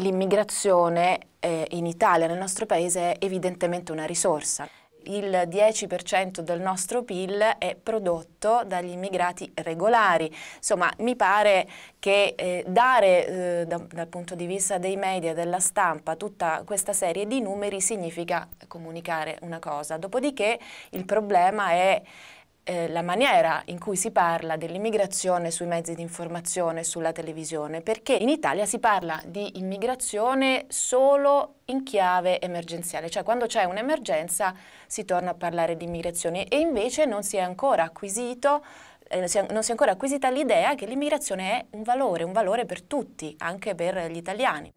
L'immigrazione eh, in Italia, nel nostro paese, è evidentemente una risorsa. Il 10% del nostro PIL è prodotto dagli immigrati regolari. Insomma, mi pare che eh, dare eh, da, dal punto di vista dei media, della stampa, tutta questa serie di numeri significa comunicare una cosa. Dopodiché il problema è eh, la maniera in cui si parla dell'immigrazione sui mezzi di informazione, sulla televisione, perché in Italia si parla di immigrazione solo in chiave emergenziale, cioè quando c'è un'emergenza si torna a parlare di immigrazione e invece non si è ancora acquisito eh, non si è ancora acquisita l'idea che l'immigrazione è un valore, un valore per tutti, anche per gli italiani.